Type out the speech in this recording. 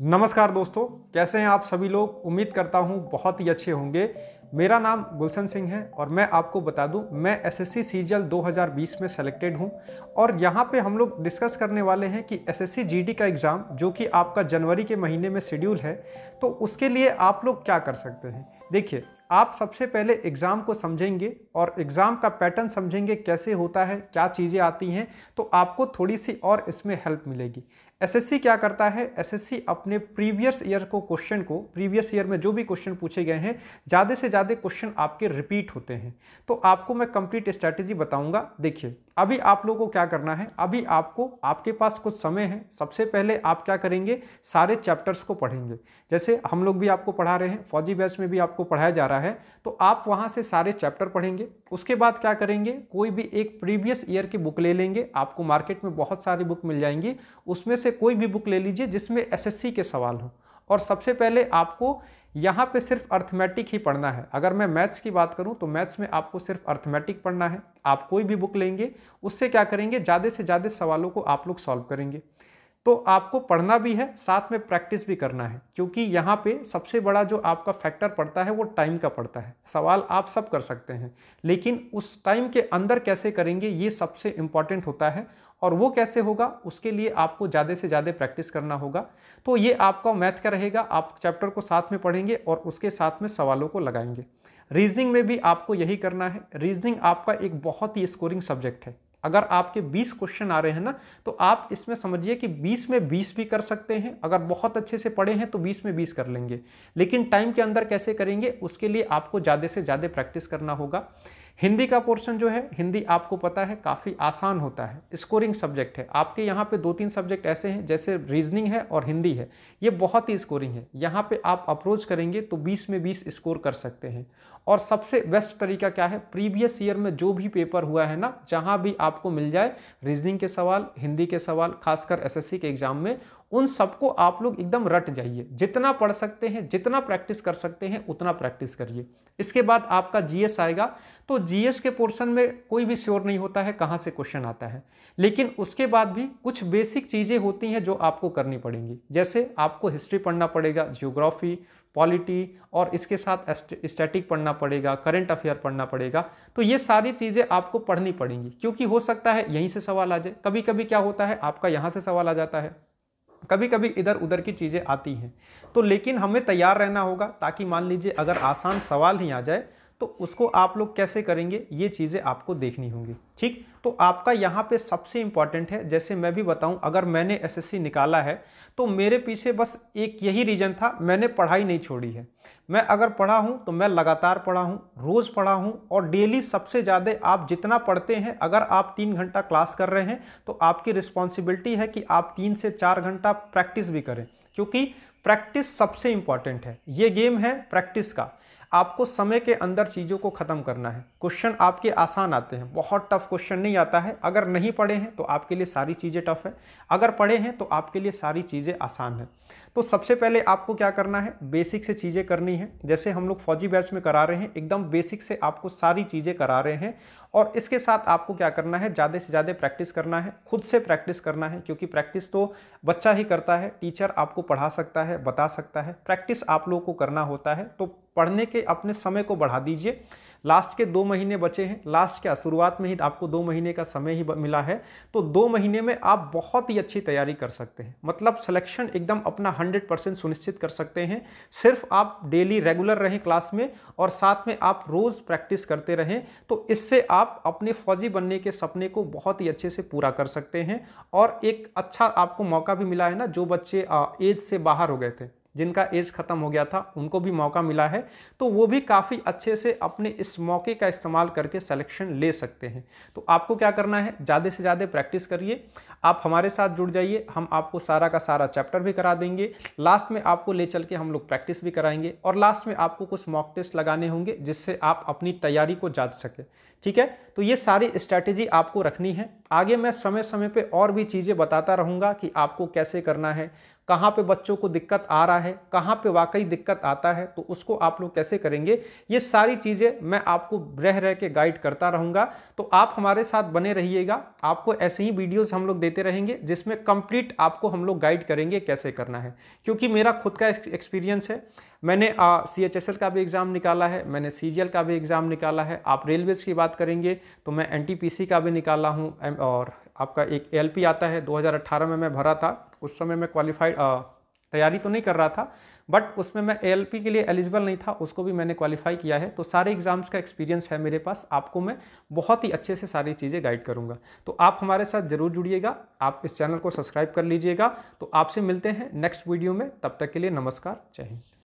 नमस्कार दोस्तों कैसे हैं आप सभी लोग उम्मीद करता हूं बहुत ही अच्छे होंगे मेरा नाम गुलशन सिंह है और मैं आपको बता दूं मैं एसएससी सीजीएल 2020 में सेलेक्टेड हूं और यहां पे हम लोग डिस्कस करने वाले हैं कि एसएससी जीडी का एग्ज़ाम जो कि आपका जनवरी के महीने में शेड्यूल है तो उसके लिए आप लोग क्या कर सकते हैं देखिए आप सबसे पहले एग्ज़ाम को समझेंगे और एग्ज़ाम का पैटर्न समझेंगे कैसे होता है क्या चीज़ें आती हैं तो आपको थोड़ी सी और इसमें हेल्प मिलेगी एसएससी क्या करता है एसएससी अपने प्रीवियस ईयर को क्वेश्चन को प्रीवियस ईयर में जो भी क्वेश्चन पूछे गए हैं ज़्यादा से ज़्यादा क्वेश्चन आपके रिपीट होते हैं तो आपको मैं कंप्लीट स्ट्रैटेजी बताऊंगा देखिए अभी आप लोगों को क्या करना है अभी आपको आपके पास कुछ समय है सबसे पहले आप क्या करेंगे सारे चैप्टर्स को पढ़ेंगे जैसे हम लोग भी आपको पढ़ा रहे हैं फौजी बैच में भी आपको पढ़ाया जा रहा है तो आप वहाँ से सारे चैप्टर पढ़ेंगे उसके बाद क्या करेंगे कोई भी एक प्रीवियस ईयर की बुक ले लेंगे आपको मार्केट में बहुत सारी बुक मिल जाएंगी उसमें से कोई भी बुक ले लीजिए जिसमें एस के सवाल हों और सबसे पहले आपको यहाँ पे सिर्फ अर्थमेटिक ही पढ़ना है अगर मैं मैथ्स की बात करूँ तो मैथ्स में आपको सिर्फ अर्थमेटिक पढ़ना है आप कोई भी बुक लेंगे उससे क्या करेंगे ज़्यादा से ज़्यादा सवालों को आप लोग सॉल्व करेंगे तो आपको पढ़ना भी है साथ में प्रैक्टिस भी करना है क्योंकि यहाँ पे सबसे बड़ा जो आपका फैक्टर पड़ता है वो टाइम का पड़ता है सवाल आप सब कर सकते हैं लेकिन उस टाइम के अंदर कैसे करेंगे ये सबसे इम्पॉर्टेंट होता है और वो कैसे होगा उसके लिए आपको ज़्यादा से ज़्यादा प्रैक्टिस करना होगा तो ये आपका मैथ का रहेगा आप चैप्टर को साथ में पढ़ेंगे और उसके साथ में सवालों को लगाएंगे रीजनिंग में भी आपको यही करना है रीजनिंग आपका एक बहुत ही स्कोरिंग सब्जेक्ट है अगर आपके 20 क्वेश्चन आ रहे हैं ना तो आप इसमें समझिए कि 20 में 20 भी कर सकते हैं अगर बहुत अच्छे से पढ़े हैं तो 20 में 20 कर लेंगे लेकिन टाइम के अंदर कैसे करेंगे उसके लिए आपको ज़्यादा से ज़्यादा प्रैक्टिस करना होगा हिंदी का पोर्शन जो है हिंदी आपको पता है काफ़ी आसान होता है स्कोरिंग सब्जेक्ट है आपके यहाँ पे दो तीन सब्जेक्ट ऐसे हैं जैसे रीजनिंग है और हिंदी है ये बहुत ही स्कोरिंग है यहाँ पे आप अप्रोच करेंगे तो 20 में 20 स्कोर कर सकते हैं और सबसे बेस्ट तरीका क्या है प्रीवियस ईयर में जो भी पेपर हुआ है ना जहाँ भी आपको मिल जाए रीजनिंग के सवाल हिंदी के सवाल खासकर एसएससी के एग्जाम में उन सबको आप लोग एकदम रट जाइए जितना पढ़ सकते हैं जितना प्रैक्टिस कर सकते हैं उतना प्रैक्टिस करिए इसके बाद आपका जीएस आएगा तो जीएस के पोर्शन में कोई भी श्योर नहीं होता है कहाँ से क्वेश्चन आता है लेकिन उसके बाद भी कुछ बेसिक चीज़ें होती हैं जो आपको करनी पड़ेंगी जैसे आपको हिस्ट्री पढ़ना पड़ेगा जियोग्राफी पॉलिटी और इसके साथ स्टैटिक पढ़ना पड़ेगा करंट अफेयर पढ़ना पड़ेगा तो ये सारी चीज़ें आपको पढ़नी पड़ेंगी क्योंकि हो सकता है यहीं से सवाल आ जाए कभी कभी क्या होता है आपका यहाँ से सवाल आ जाता है कभी कभी इधर उधर की चीज़ें आती हैं तो लेकिन हमें तैयार रहना होगा ताकि मान लीजिए अगर आसान सवाल ही आ जाए तो उसको आप लोग कैसे करेंगे ये चीज़ें आपको देखनी होंगी ठीक तो आपका यहाँ पे सबसे इम्पॉर्टेंट है जैसे मैं भी बताऊँ अगर मैंने एसएससी निकाला है तो मेरे पीछे बस एक यही रीज़न था मैंने पढ़ाई नहीं छोड़ी है मैं अगर पढ़ा हूँ तो मैं लगातार पढ़ा हूँ रोज़ पढ़ा हूँ और डेली सबसे ज़्यादा आप जितना पढ़ते हैं अगर आप तीन घंटा क्लास कर रहे हैं तो आपकी रिस्पॉन्सिबिलिटी है कि आप तीन से चार घंटा प्रैक्टिस भी करें क्योंकि प्रैक्टिस सबसे इम्पॉर्टेंट है ये गेम है प्रैक्टिस का आपको समय के अंदर चीज़ों को ख़त्म करना है क्वेश्चन आपके आसान आते हैं बहुत टफ क्वेश्चन नहीं आता है अगर नहीं पढ़े हैं तो आपके लिए सारी चीज़ें टफ है अगर पढ़े हैं तो आपके लिए सारी चीज़ें आसान हैं तो सबसे पहले आपको क्या करना है बेसिक से चीज़ें करनी है जैसे हम लोग फौजी बैच में करा रहे हैं एकदम बेसिक से आपको सारी चीज़ें करा रहे हैं और इसके साथ आपको क्या करना है ज़्यादा से ज़्यादा प्रैक्टिस करना है खुद से प्रैक्टिस करना है क्योंकि प्रैक्टिस तो बच्चा ही करता है टीचर आपको पढ़ा सकता है बता सकता है प्रैक्टिस आप लोगों को करना होता है तो पढ़ने के अपने समय को बढ़ा दीजिए लास्ट के दो महीने बचे हैं लास्ट क्या शुरुआत में ही आपको दो महीने का समय ही मिला है तो दो महीने में आप बहुत ही अच्छी तैयारी कर सकते हैं मतलब सिलेक्शन एकदम अपना हंड्रेड परसेंट सुनिश्चित कर सकते हैं सिर्फ आप डेली रेगुलर रहें क्लास में और साथ में आप रोज़ प्रैक्टिस करते रहें तो इससे आप अपने फौजी बनने के सपने को बहुत ही अच्छे से पूरा कर सकते हैं और एक अच्छा आपको मौका भी मिला है ना जो बच्चे एज से बाहर हो गए थे जिनका एज ख़त्म हो गया था उनको भी मौका मिला है तो वो भी काफ़ी अच्छे से अपने इस मौके का इस्तेमाल करके सिलेक्शन ले सकते हैं तो आपको क्या करना है ज़्यादा से ज़्यादा प्रैक्टिस करिए आप हमारे साथ जुड़ जाइए हम आपको सारा का सारा चैप्टर भी करा देंगे लास्ट में आपको ले चल के हम लोग प्रैक्टिस भी कराएंगे और लास्ट में आपको कुछ मॉक टेस्ट लगाने होंगे जिससे आप अपनी तैयारी को जांच सकें ठीक है तो ये सारी स्ट्रैटेजी आपको रखनी है आगे मैं समय समय पर और भी चीज़ें बताता रहूँगा कि आपको कैसे करना है कहाँ पे बच्चों को दिक्कत आ रहा है कहाँ पे वाकई दिक्कत आता है तो उसको आप लोग कैसे करेंगे ये सारी चीज़ें मैं आपको रह रह के गाइड करता रहूँगा तो आप हमारे साथ बने रहिएगा आपको ऐसे ही वीडियोस हम लोग देते रहेंगे जिसमें कंप्लीट आपको हम लोग गाइड करेंगे कैसे करना है क्योंकि मेरा खुद का एक्सपीरियंस है मैंने सी एच एस एल का भी एग्ज़ाम निकाला है मैंने सी जी एल का भी एग्ज़ाम निकाला है आप रेलवेज़ की बात करेंगे तो मैं एन टी पी सी का भी निकाला हूँ और आपका एक एल पी आता है 2018 में मैं भरा था उस समय मैं क्वालिफाइड तैयारी तो नहीं कर रहा था बट उसमें मैं ए के लिए एलिजिबल नहीं था उसको भी मैंने क्वालिफाई किया है तो सारे एग्जाम्स का एक्सपीरियंस है मेरे पास आपको मैं बहुत ही अच्छे से सारी चीज़ें गाइड करूँगा तो आप हमारे साथ जरूर जुड़िएगा आप इस चैनल को सब्सक्राइब कर लीजिएगा तो आपसे मिलते हैं नेक्स्ट वीडियो में तब तक के लिए नमस्कार जय हिंद